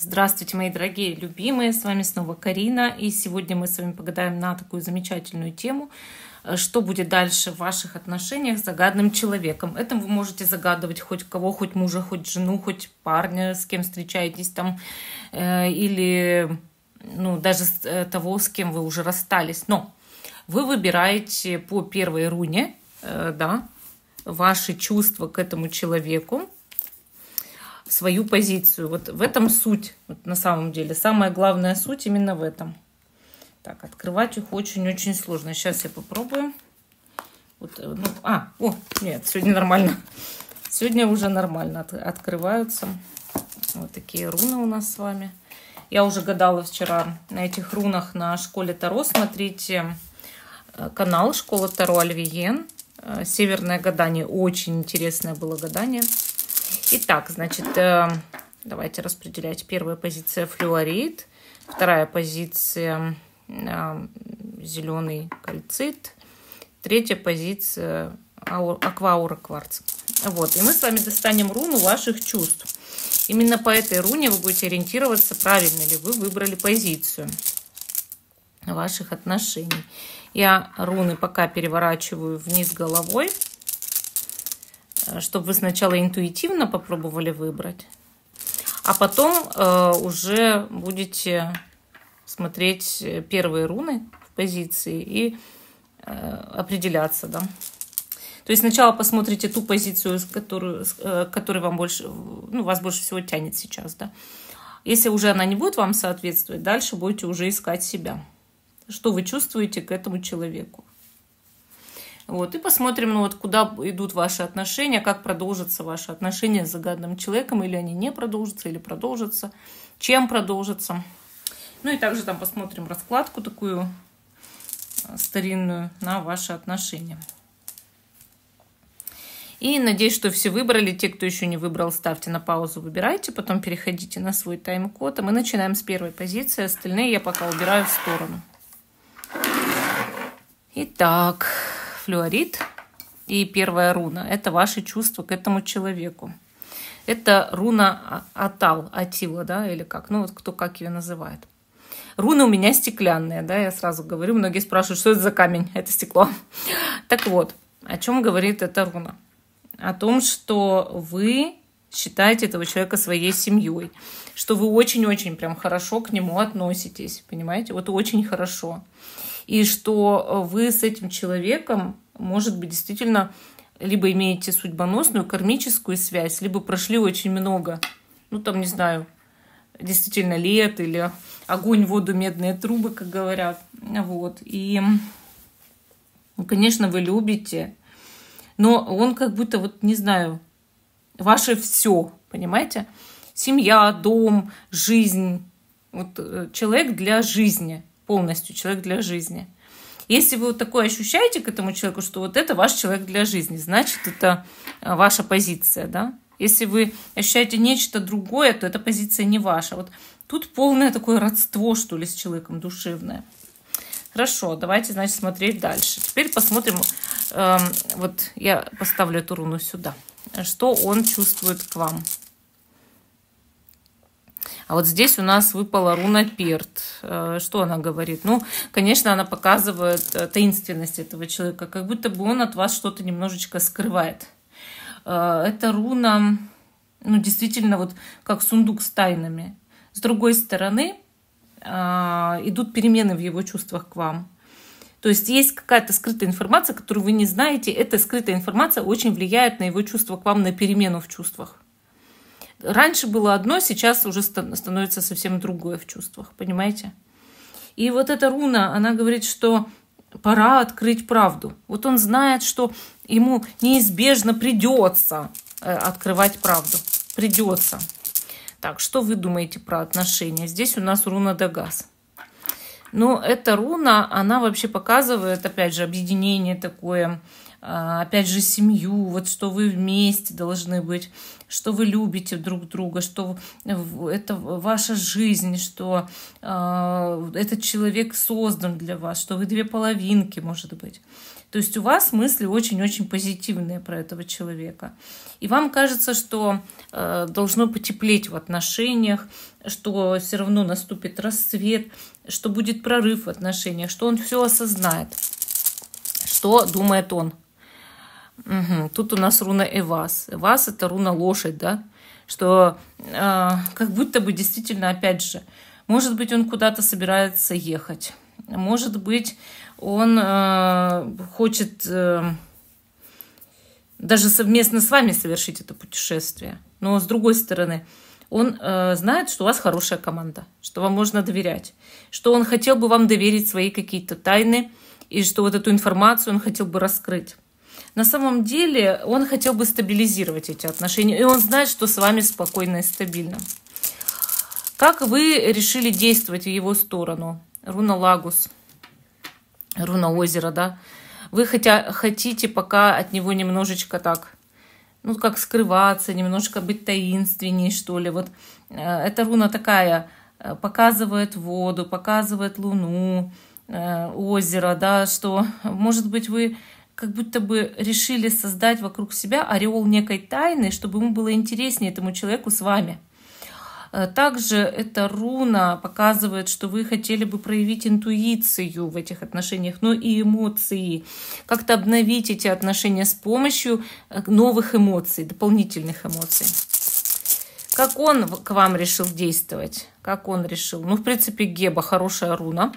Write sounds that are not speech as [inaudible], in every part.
Здравствуйте, мои дорогие любимые, с вами снова Карина, и сегодня мы с вами погадаем на такую замечательную тему, э, что будет дальше в ваших отношениях с загадным человеком. Это вы можете загадывать хоть кого, хоть мужа, хоть жену, хоть парня, с кем встречаетесь там, э, или ну, даже э, того, с кем вы уже расстались. Но вы выбираете по первой руне, да, ваши чувства к этому человеку, свою позицию. Вот в этом суть, вот на самом деле. Самая главная суть именно в этом. Так, открывать их очень-очень сложно. Сейчас я попробую. Вот, э, ну, а, о, нет, сегодня нормально. Сегодня уже нормально от, открываются. Вот такие руны у нас с вами. Я уже гадала вчера на этих рунах на школе Таро. Смотрите э, канал Школа Таро Альвиен. Э, Северное гадание. Очень интересное было гадание. Итак, значит, эм, давайте распределять. Первая позиция флюорит, вторая позиция эм, зеленый кальцит, третья позиция акваура кварц. Вот, и мы с вами достанем руну ваших чувств. Именно по этой руне вы будете ориентироваться, правильно ли вы выбрали позицию ваших отношений. Я руны пока переворачиваю вниз головой. Э, чтобы вы сначала интуитивно попробовали выбрать, а потом э, уже будете смотреть э, первые руны в позиции и определяться, да. То есть сначала посмотрите ту позицию, с которую, с которой вам больше, ну, вас больше всего тянет сейчас, да. Если уже она не будет вам соответствовать, дальше будете уже искать себя. Что вы чувствуете к этому человеку? Вот, и посмотрим, ну вот куда идут ваши отношения, как продолжатся ваши отношения с загадным человеком, или они не продолжатся, или продолжатся, чем продолжатся. Ну и также там посмотрим раскладку такую э, старинную на ваши отношения. И надеюсь, что все выбрали. Те, кто еще не выбрал, ставьте на паузу, выбирайте. Потом переходите на свой тайм-код. А мы начинаем с первой позиции. Остальные я пока убираю в сторону. Итак, флюорит и первая руна. Это ваши чувства к этому человеку. Это руна Атал, Атила, да, или как, ну вот кто как ее называет. Руны у меня стеклянные, да, я сразу говорю. Многие спрашивают, что это за камень, [laughs] это стекло. Так вот, о чем говорит эта руна? О том, что вы считаете этого человека своей семьей, что вы очень-очень прям хорошо к нему относитесь, понимаете? Вот очень хорошо. Хорошо и что э, вы с этим человеком, может быть, действительно либо имеете судьбоносную кармическую связь, либо прошли очень много, ну там, не знаю, действительно лет или огонь, воду, медные трубы, как говорят. Вот. И, ну, конечно, вы любите, но он как будто, вот не знаю, ваше все, понимаете? Семья, дом, жизнь. Вот э, человек для жизни – полностью, человек для жизни. Если вы вот такое ощущаете к этому человеку, что вот это ваш человек для жизни, значит, это э, ваша позиция, да? Если вы ощущаете нечто другое, то эта позиция не ваша. Вот тут полное такое родство, что ли, с человеком душевное. Хорошо, давайте, значит, смотреть дальше. Теперь посмотрим, эм, вот я поставлю эту руну сюда, что он чувствует к вам. А вот здесь у нас выпала руна Перт. Э, что она говорит? Ну, конечно, она показывает э, таинственность этого человека, как будто бы он от вас что-то немножечко скрывает. Э, эта руна, ну, действительно, вот как сундук с тайнами. С другой стороны, идут перемены в его чувствах к вам. То есть есть какая-то скрытая информация, которую вы не знаете. Эта скрытая информация очень влияет на его чувства к вам, на перемену в чувствах. Раньше было одно, сейчас уже становится совсем другое в чувствах, понимаете? И вот эта руна, она говорит, что пора открыть правду. Вот он знает, что ему неизбежно придется э, открывать правду. Придется. Так, что вы думаете про отношения? Здесь у нас руна Дагаз. Но эта руна, она вообще показывает, опять же, объединение такое а, опять же, семью, вот что вы вместе должны быть, что вы любите друг друга, что это ваша жизнь, что а, этот человек создан для вас, что вы две половинки, может быть. То есть у вас мысли очень-очень позитивные про этого человека. И вам кажется, что а, должно потеплеть в отношениях, что все равно наступит рассвет, что будет прорыв в отношениях, что он все осознает, что думает он Угу. Тут у нас руна Эвас. Эвас – это руна лошадь, да? Что э, как будто бы действительно, опять же, может быть, он куда-то собирается ехать. Может быть, он э, хочет э, даже совместно с вами совершить это путешествие. Но с другой стороны, он э, знает, что у вас хорошая команда, что вам можно доверять, что он хотел бы вам доверить свои какие-то тайны и что вот эту информацию он хотел бы раскрыть на самом деле он хотел бы стабилизировать эти отношения, и он знает, что с вами спокойно и стабильно. Как вы решили действовать в его сторону? Руна Лагус, руна озера, да? Вы хотя, хотите пока от него немножечко так, ну, как скрываться, немножко быть таинственней, что ли. Вот э, эта руна такая, э, показывает воду, показывает луну, э, озеро, да, что, может быть, вы как будто бы решили создать вокруг себя ореол некой тайны, чтобы ему было интереснее этому человеку с вами. Э, также эта руна показывает, что вы хотели бы проявить интуицию в этих отношениях, но и эмоции. Как-то обновить эти отношения с помощью э, новых эмоций, дополнительных эмоций. Как он к вам решил действовать? Как он решил? Ну, в принципе, Геба хорошая руна.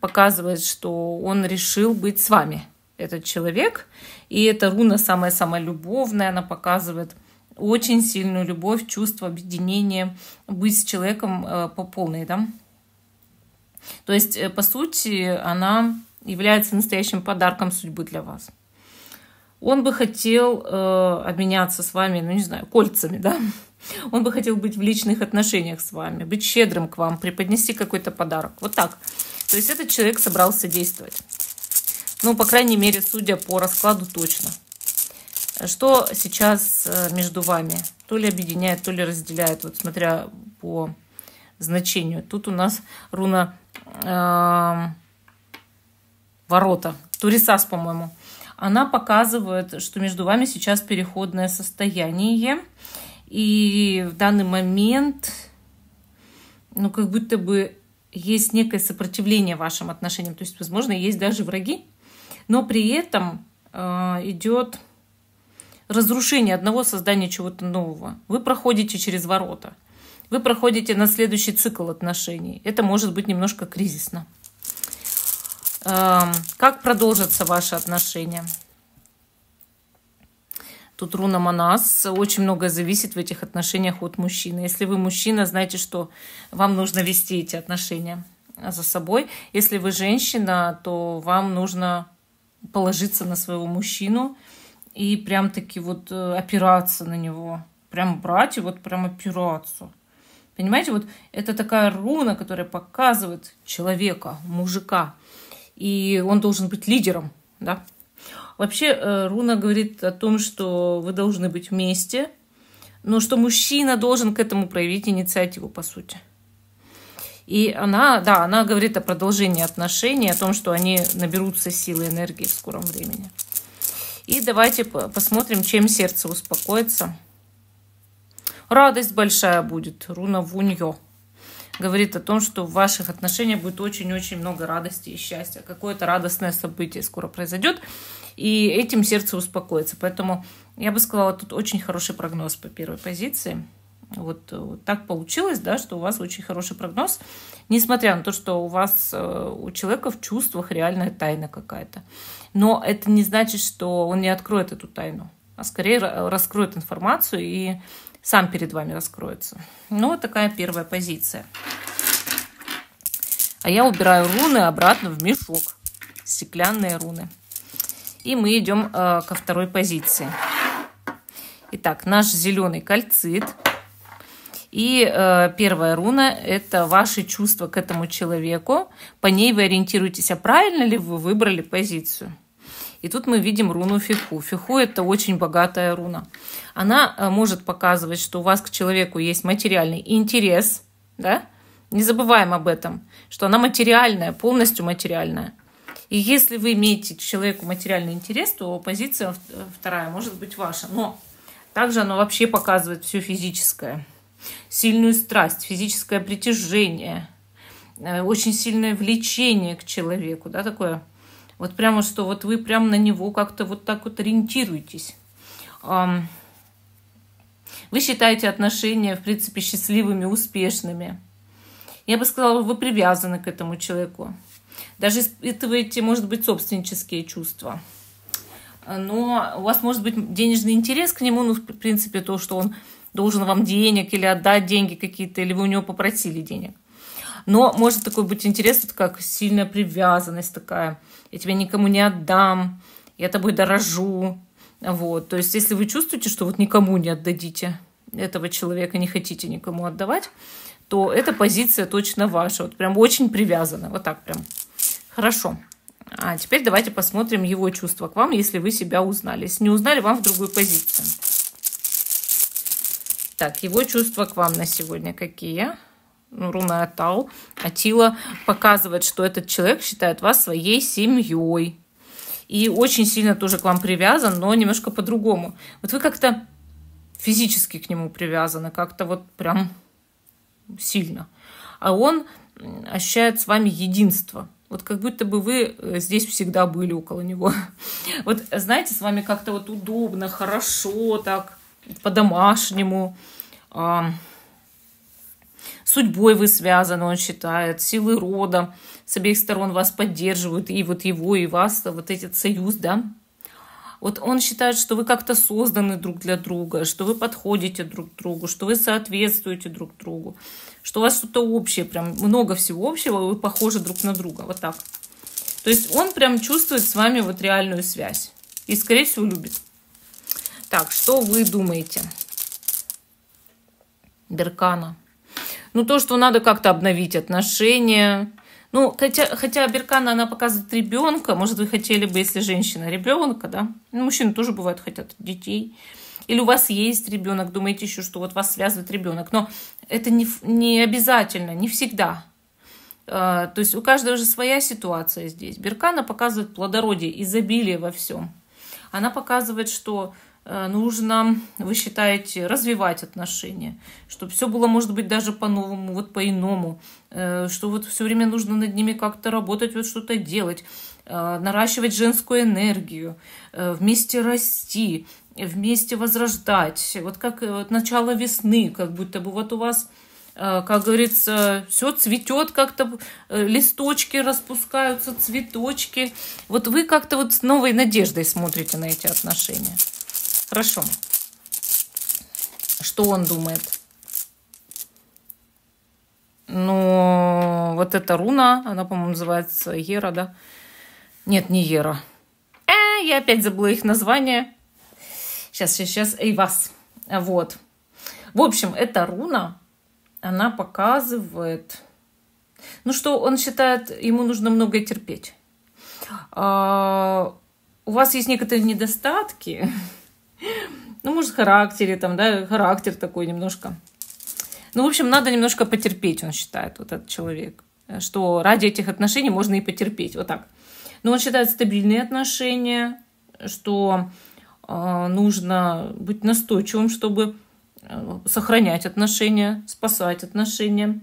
Показывает, что он решил быть с вами – этот человек. И эта руна самая-самая любовная, она показывает очень сильную любовь, чувство объединения, быть с человеком э, по полной, да. То есть, э, по сути, она является настоящим подарком судьбы для вас. Он бы хотел э, обменяться с вами, ну не знаю, кольцами, да. Он бы хотел быть в личных отношениях с вами, быть щедрым к вам, преподнести какой-то подарок. Вот так. То есть этот человек собрался действовать. Ну, по крайней мере, судя по раскладу, точно. Что сейчас э, между вами? То ли объединяет, то ли разделяет, вот смотря по значению. Тут у нас руна э, ворота, турисас, по-моему. Она показывает, что между вами сейчас переходное состояние. И в данный момент, ну, как будто бы есть некое сопротивление вашим отношениям. То есть, возможно, есть даже враги, но при этом э, идет разрушение одного создания чего-то нового. Вы проходите через ворота. Вы проходите на следующий цикл отношений. Это может быть немножко кризисно. Эм, как продолжатся ваши отношения? Тут руна Манас. Очень многое зависит в этих отношениях от мужчины. Если вы мужчина, знаете, что вам нужно вести эти отношения за собой. Если вы женщина, то вам нужно положиться на своего мужчину и прям таки вот э, опираться на него. Прям брать и вот прям опираться. Понимаете, вот это такая руна, которая показывает человека, мужика. И он должен быть лидером, да. Вообще э, руна говорит о том, что вы должны быть вместе, но что мужчина должен к этому проявить инициативу, по сути. И она, да, она говорит о продолжении отношений, о том, что они наберутся силы и энергии в скором времени. И давайте посмотрим, чем сердце успокоится. Радость большая будет. Руна Вуньо говорит о том, что в ваших отношениях будет очень-очень много радости и счастья. Какое-то радостное событие скоро произойдет, и этим сердце успокоится. Поэтому я бы сказала, тут очень хороший прогноз по первой позиции. Вот, э, вот так получилось, да, что у вас очень хороший прогноз, несмотря на то, что у вас э, у человека в чувствах реальная тайна какая-то. Но это не значит, что он не откроет эту тайну, а скорее раскроет информацию и сам перед вами раскроется. Ну, вот такая первая позиция. А я убираю руны обратно в мешок. Стеклянные руны. И мы идем э, ко второй позиции. Итак, наш зеленый кальцит – и э, первая руна – это ваши чувства к этому человеку. По ней вы ориентируетесь, а правильно ли вы выбрали позицию. И тут мы видим руну Фиху. Фиху – это очень богатая руна. Она э, может показывать, что у вас к человеку есть материальный интерес. Да? Не забываем об этом, что она материальная, полностью материальная. И если вы имеете к человеку материальный интерес, то позиция э, вторая может быть ваша. Но также она вообще показывает все физическое сильную страсть, физическое притяжение, э, очень сильное влечение к человеку, да, такое. Вот прямо, что вот вы прямо на него как-то вот так вот ориентируетесь. Вы считаете отношения, в принципе, счастливыми, успешными. Я бы сказала, вы привязаны к этому человеку. Даже испытываете, может быть, собственнические чувства. Но у вас может быть денежный интерес к нему, ну, в принципе, то, что он должен вам денег или отдать деньги какие-то, или вы у него попросили денег. Но может такой быть интерес, вот как сильная привязанность такая. Я тебя никому не отдам, я тобой дорожу. Вот. То есть, если вы чувствуете, что вот никому не отдадите этого человека, не хотите никому отдавать, то эта позиция точно ваша. Вот прям очень привязана. Вот так прям. Хорошо. А теперь давайте посмотрим его чувства к вам, если вы себя узнали. Если не узнали, вам в другую позицию. Так, его чувства к вам на сегодня какие? Ну, руна Тау. Атила показывает, что этот человек считает вас своей семьей. И очень сильно тоже к вам привязан, но немножко по-другому. Вот вы как-то физически к нему привязаны, как-то вот прям сильно. А он ощущает с вами единство. Вот как будто бы вы э, здесь всегда были около него. [laughs] Вот знаете, с вами как-то вот удобно, хорошо так по-домашнему. А, судьбой вы связаны, он считает, силы рода с обеих сторон вас поддерживают, и вот его, и вас, вот этот союз, да. Вот он считает, что вы как-то созданы друг для друга, что вы подходите друг другу, что вы соответствуете друг другу, что у вас что-то общее, прям много всего общего, вы похожи друг на друга, вот так. То есть он прям чувствует с вами вот реальную связь и, скорее всего, любит. Так, что вы думаете? Беркана. Ну, то, что надо как-то обновить отношения. Ну, хотя, хотя Беркана, она показывает ребенка. Может, вы хотели бы, если женщина, ребенка, да? Ну, мужчины тоже бывают хотят детей. Или у вас есть ребенок, думаете еще, что вот вас связывает ребенок. Но это не, не обязательно, не всегда. А, то есть у каждого же своя ситуация здесь. Беркана показывает плодородие, изобилие во всем. Она показывает, что Э, нужно, вы считаете, развивать отношения, чтобы все было, может быть, даже по-новому, вот по-иному, э, что вот все время нужно над ними как-то работать, вот что-то делать, э, наращивать женскую энергию, вместе расти, вместе возрождать. Вот как вот начало весны, как будто бы вот у вас как говорится, все цветет как-то, листочки распускаются, цветочки. Вот вы как-то вот с новой надеждой смотрите на эти отношения. Хорошо. Что он думает? Ну, вот эта руна, она, по-моему, называется Ера, да? Нет, не Ера. Э, я опять забыла их название. Сейчас, сейчас, сейчас, и вас. Вот. В общем, эта руна, она показывает, ну, что он считает, ему нужно многое терпеть. А, у вас есть некоторые недостатки, [laughs] ну, может, характере, там, да, характер такой немножко. Ну, в общем, надо немножко потерпеть, он считает, вот этот человек, что ради этих отношений можно и потерпеть, вот так. Но ну, он считает стабильные отношения, что э, нужно быть настойчивым, чтобы э, сохранять отношения, спасать отношения.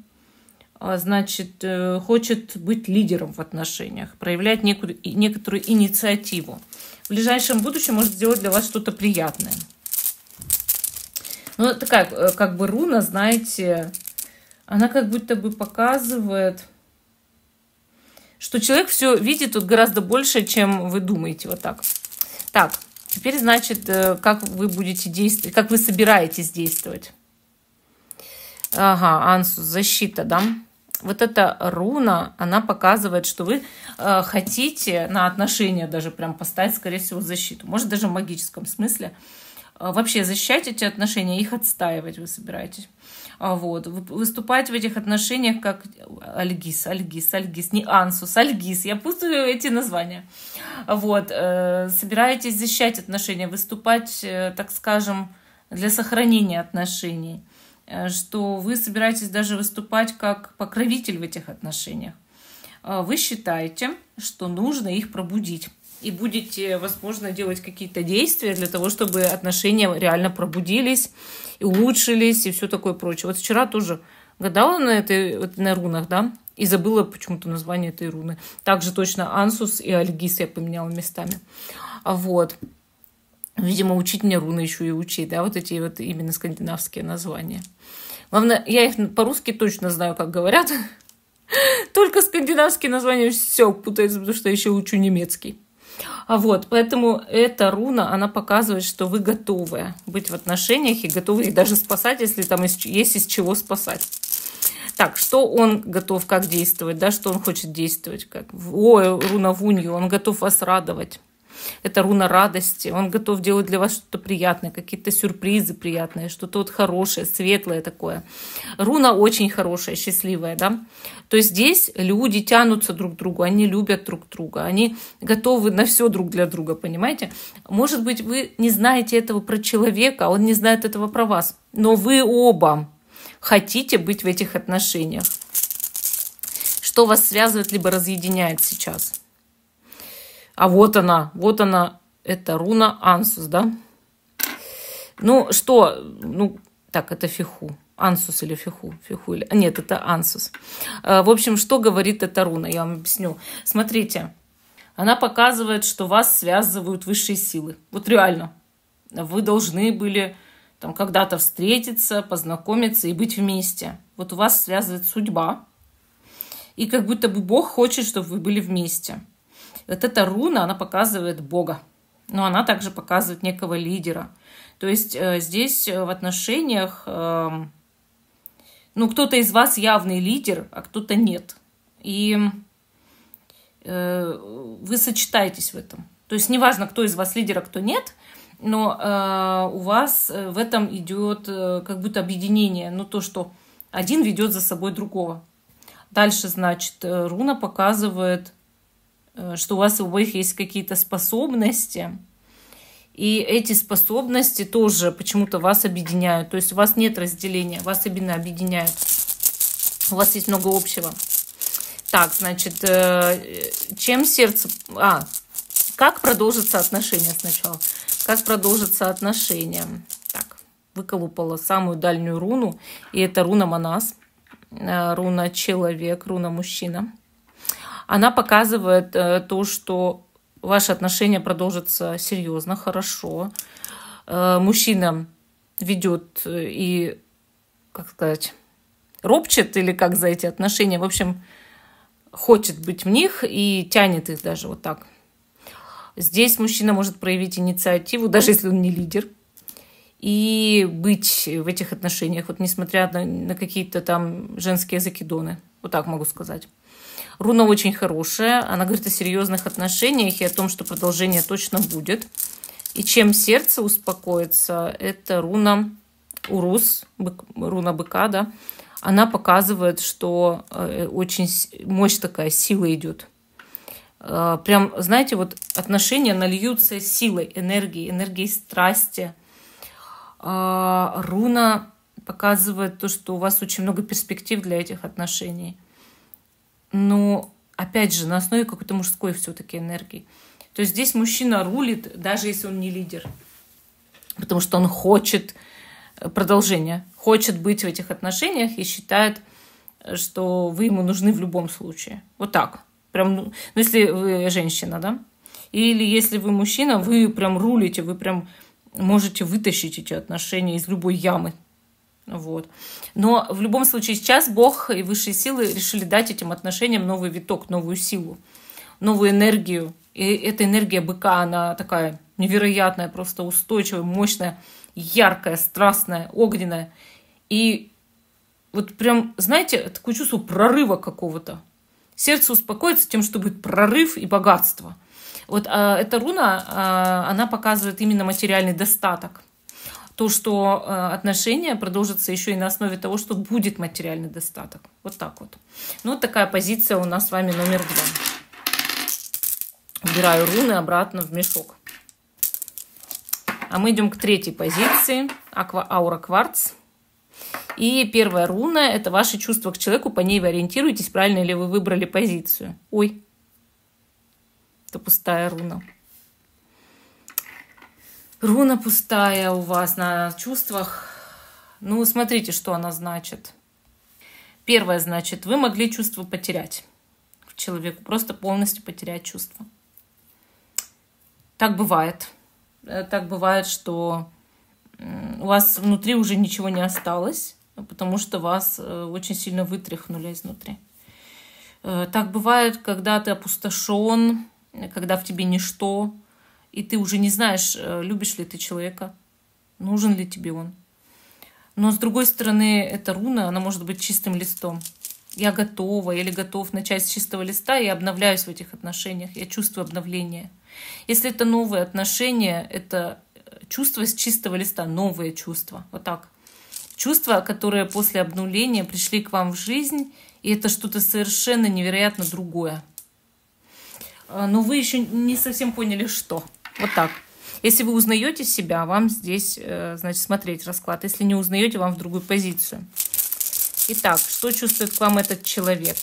А, значит, э, хочет быть лидером в отношениях, проявлять некую, некоторую инициативу. В ближайшем будущем может сделать для вас что-то приятное. Ну, такая, э, как бы руна, знаете, она как будто бы показывает, что человек все видит тут гораздо больше, чем вы думаете. Вот так. Так, теперь, значит, э, как вы будете действовать, как вы собираетесь действовать. Ага, Ансус, защита, да? Вот эта руна, она показывает, что вы э, хотите на отношения даже прям поставить, скорее всего, защиту. Может, даже в магическом смысле. А, вообще защищать эти отношения, их отстаивать вы собираетесь. А, вот. Выступать в этих отношениях как Альгис, Альгис, Альгис, не Ансус, Альгис. Я путаю эти названия. Вот. Э, собираетесь защищать отношения, выступать, э, так скажем, для сохранения отношений. Э, что вы собираетесь даже выступать как покровитель в этих отношениях. А, вы считаете, что нужно их пробудить и будете, возможно, делать какие-то действия для того, чтобы отношения реально пробудились и улучшились и все такое прочее. Вот вчера тоже гадала на этой вот на рунах, да, и забыла почему-то название этой руны. Также точно Ансус и Альгис я поменяла местами. А Вот. Видимо, учить мне руны еще и учить, да, вот эти вот именно скандинавские названия. Главное, я их по-русски точно знаю, как говорят. [laughs] Только скандинавские названия все путаются, потому что я еще учу немецкий. А вот, поэтому эта руна, она показывает, что вы готовы быть в отношениях и готовы их даже спасать, если там есть из чего спасать. Так, что он готов как действовать, да, что он хочет действовать, как, ой, руна Вунью, он готов вас радовать. Это руна радости. Он готов делать для вас что-то приятное, какие-то сюрпризы приятные, что-то вот хорошее, светлое такое. Руна очень хорошая, счастливая, да. То есть здесь люди тянутся друг к другу, они любят друг друга, они готовы на все друг для друга, понимаете? Может быть, вы не знаете этого про человека, а он не знает этого про вас, но вы оба хотите быть в этих отношениях. Что вас связывает, либо разъединяет сейчас? А вот она, вот она, это руна Ансус, да? Ну, что, ну, так, это фиху. Ансус или фиху, фиху или... А, нет, это ансус. А, в общем, что говорит эта руна, я вам объясню. Смотрите, она показывает, что вас связывают высшие силы. Вот реально. Вы должны были там когда-то встретиться, познакомиться и быть вместе. Вот у вас связывает судьба. И как будто бы Бог хочет, чтобы вы были вместе. Вот эта руна, она показывает Бога, но она также показывает некого лидера. То есть э, здесь э, в отношениях, эм, ну, кто-то из вас явный лидер, а кто-то нет. И э, вы сочетаетесь в этом. То есть неважно, кто из вас лидер, а кто нет, но у вас в этом идет как будто объединение, ну то, что один ведет за собой другого. Дальше, значит, руна показывает Э, что у вас у обоих есть какие-то способности, и эти способности тоже почему-то вас объединяют. То есть у вас нет разделения, вас именно объединяют. У вас есть много общего. Так, значит, э, чем сердце... А, как продолжится отношения сначала? Как продолжится отношения? Так, выколупала самую дальнюю руну, и это руна Манас, э, руна человек, руна мужчина она показывает э, то, что ваши отношения продолжатся серьезно, хорошо. Э, мужчина ведет э, и, как сказать, ропчет или как за эти отношения. В общем, хочет быть в них и тянет их даже вот так. Здесь мужчина может проявить инициативу, даже если он не лидер, и быть в этих отношениях, вот несмотря на, на какие-то там женские закидоны. Вот так могу сказать. Руна очень хорошая. Она говорит о серьезных отношениях и о том, что продолжение точно будет. И чем сердце успокоится, это руна Урус, руна быка, да. Она показывает, что э, очень мощь такая, сила идет. Э, прям, знаете, вот отношения нальются силой, энергией, энергией страсти. Э, руна показывает то, что у вас очень много перспектив для этих отношений но опять же на основе какой-то мужской все-таки энергии. То есть здесь мужчина рулит, даже если он не лидер, потому что он хочет э, продолжения, хочет быть в этих отношениях и считает, что вы ему нужны в любом случае. Вот так. Прям, ну, ну, если вы женщина, да? Или если вы мужчина, вы прям рулите, вы прям можете вытащить эти отношения из любой ямы, вот. Но в любом случае сейчас Бог и высшие силы решили дать этим отношениям новый виток, новую силу, новую энергию. И эта энергия быка, она такая невероятная, просто устойчивая, мощная, яркая, страстная, огненная. И вот прям, знаете, такое чувство прорыва какого-то. Сердце успокоится тем, что будет прорыв и богатство. Вот а эта руна, э, она показывает именно материальный достаток – то, что э, отношения продолжатся еще и на основе того, что будет материальный достаток. Вот так вот. Ну, вот такая позиция у нас с вами номер два. Убираю руны обратно в мешок. А мы идем к третьей позиции. Аква, аура кварц. И первая руна – это ваши чувства к человеку, по ней вы ориентируетесь, правильно ли вы выбрали позицию. Ой, это пустая руна. Руна пустая у вас на чувствах. Ну, смотрите, что она значит. Первое значит, вы могли чувство потерять к человеку, просто полностью потерять чувство. Так бывает. Э, так бывает, что у вас внутри уже ничего не осталось, потому что вас э, очень сильно вытряхнули изнутри. Э, так бывает, когда ты опустошен, когда в тебе ничто, и ты уже не знаешь, э, любишь ли ты человека, нужен ли тебе он. Но с другой стороны, эта руна, она может быть чистым листом. Я готова или готов начать с чистого листа Я обновляюсь в этих отношениях. Я чувствую обновление. Если это новые отношения, это э, чувство с чистого листа, новые чувства. Вот так. Чувства, которые после обнуления пришли к вам в жизнь, и это что-то совершенно невероятно другое. Э, но вы еще не совсем поняли, что. Вот так. Если вы узнаете себя, вам здесь, э, значит, смотреть расклад. Если не узнаете, вам в другую позицию. Итак, что чувствует к вам этот человек?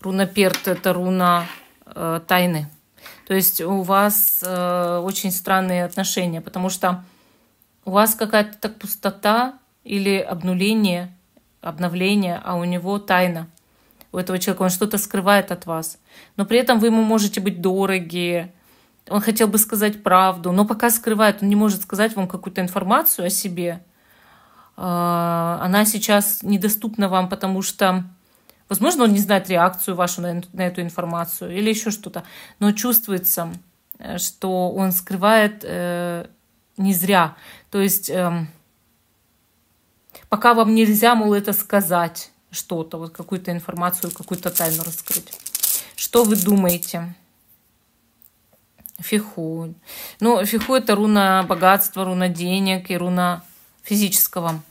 Руна Перт – это руна э, тайны. То есть у вас э, очень странные отношения, потому что у вас какая-то так пустота или обнуление, обновление, а у него тайна – у этого человека, он что-то скрывает от вас. Но при этом вы ему можете быть дороги, он хотел бы сказать правду, но пока скрывает, он не может сказать вам какую-то информацию о себе. А, она сейчас недоступна вам, потому что, возможно, он не знает реакцию вашу на, эту информацию или еще что-то, но чувствуется, э, что он скрывает э, не зря. То есть эм, пока вам нельзя, мол, это сказать что-то, вот какую-то информацию, какую-то тайну раскрыть. Что вы думаете? Фиху. Ну, фиху это руна богатства, руна денег и руна физического.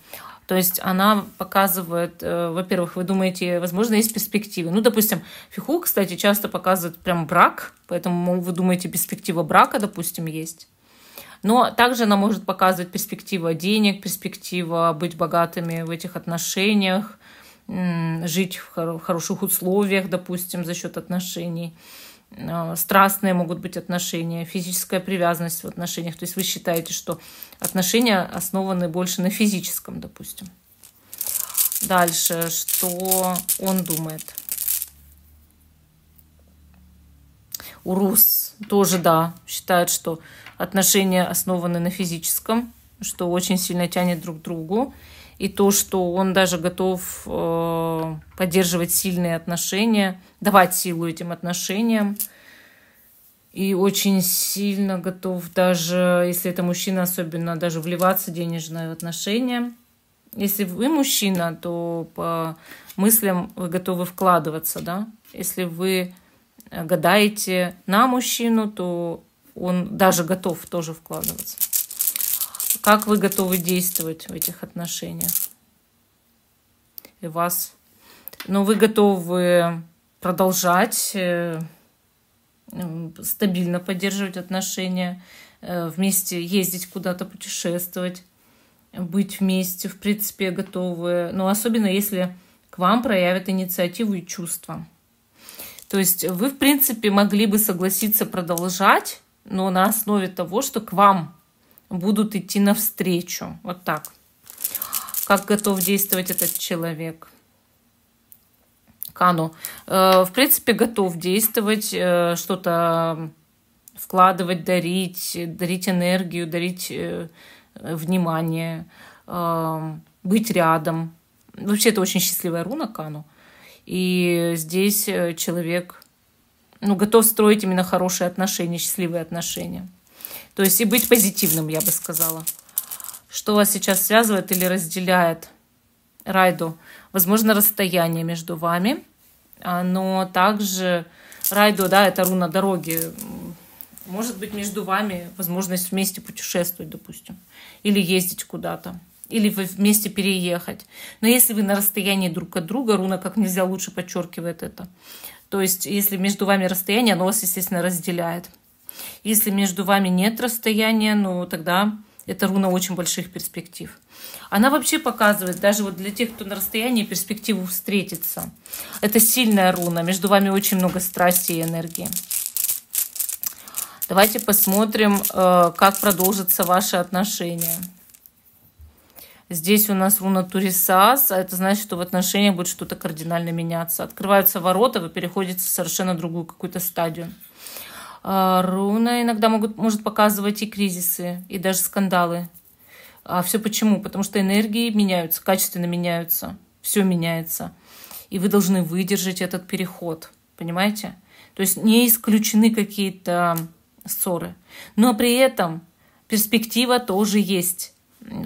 То есть она показывает, э, во-первых, вы думаете, возможно, есть перспективы. Ну, допустим, фиху, кстати, часто показывает прям брак, поэтому вы думаете, перспектива брака, допустим, есть. Но также она может показывать перспектива денег, перспектива быть богатыми в этих отношениях, жить в хороших условиях, допустим, за счет отношений. А, страстные могут быть отношения, физическая привязанность в отношениях. То есть вы считаете, что отношения основаны больше на физическом, допустим. Дальше, что он думает? Урус тоже, да, считает, что отношения основаны на физическом, что очень сильно тянет друг к другу и то, что он даже готов э, поддерживать сильные отношения, давать силу этим отношениям. И очень сильно готов даже, если это мужчина особенно, даже вливаться денежно в отношения. Если вы мужчина, то по мыслям вы готовы вкладываться, да? Если вы э, гадаете на мужчину, то он даже готов тоже вкладываться как вы готовы действовать в этих отношениях. И вас. Но ну, вы готовы продолжать э, стабильно поддерживать отношения, э, вместе ездить куда-то, путешествовать, быть вместе, в принципе, готовы. Но ну, особенно если к вам проявят инициативу и чувства. То есть вы, в принципе, могли бы согласиться продолжать, но на основе того, что к вам будут идти навстречу. Вот так. Как готов действовать этот человек? Кану. Э, в принципе, готов действовать, э, что-то вкладывать, дарить, дарить энергию, дарить э, внимание, быть рядом. Вообще, это очень счастливая руна Кану. И здесь человек ну, готов строить именно хорошие отношения, счастливые отношения. То есть и быть позитивным, я бы сказала. Что вас сейчас связывает или разделяет? Райду. Возможно, расстояние между вами. А, но также Райду, да, это руна дороги. Может быть, между вами возможность вместе путешествовать, допустим. Или ездить куда-то. Или вы вместе переехать. Но если вы на расстоянии друг от друга, руна как нельзя лучше подчеркивает это. То есть, если между вами расстояние, оно вас, естественно, разделяет. Если между вами нет расстояния, ну тогда это руна очень больших перспектив. Она вообще показывает, даже вот для тех, кто на расстоянии, перспективу встретиться. Это сильная руна, между вами очень много страсти и энергии. Давайте посмотрим, э, как продолжатся ваши отношения. Здесь у нас руна Турисас, а это значит, что в отношениях будет что-то кардинально меняться. Открываются ворота, вы переходите в совершенно другую какую-то стадию. А, руна иногда могут, может показывать и кризисы, и даже скандалы. А все почему? Потому что энергии меняются, качественно меняются, все меняется. И вы должны выдержать этот переход, понимаете? То есть не исключены какие-то ссоры. Но при этом перспектива тоже есть,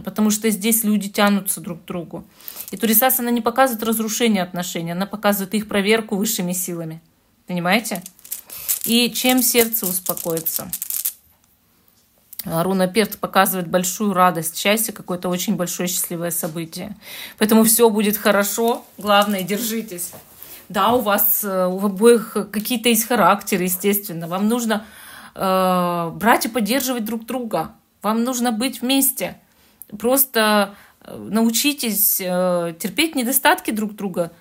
потому что здесь люди тянутся друг к другу. И Турисас, она не показывает разрушение отношений, она показывает их проверку высшими силами. Понимаете? и чем сердце успокоится. Руна Перт показывает большую радость, счастье, какое-то очень большое счастливое событие. Поэтому все будет хорошо, главное, держитесь. Да, у вас, э, у обоих какие-то есть характеры, естественно. Вам нужно э, брать и поддерживать друг друга. Вам нужно быть вместе. Просто э, научитесь э, терпеть недостатки друг друга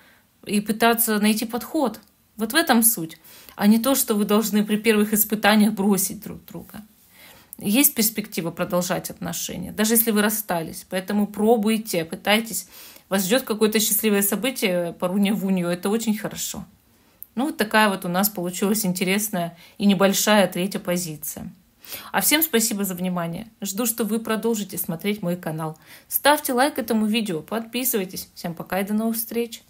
и пытаться найти подход. Вот в этом суть а не то, что вы должны при первых испытаниях бросить друг друга. Есть перспектива продолжать отношения, даже если вы расстались. Поэтому пробуйте, пытайтесь. Вас ждет какое-то счастливое событие по руне в унию. Это очень хорошо. Ну, вот такая вот у нас получилась интересная и небольшая третья позиция. А всем спасибо за внимание. Жду, что вы продолжите смотреть мой канал. Ставьте лайк этому видео, подписывайтесь. Всем пока и до новых встреч!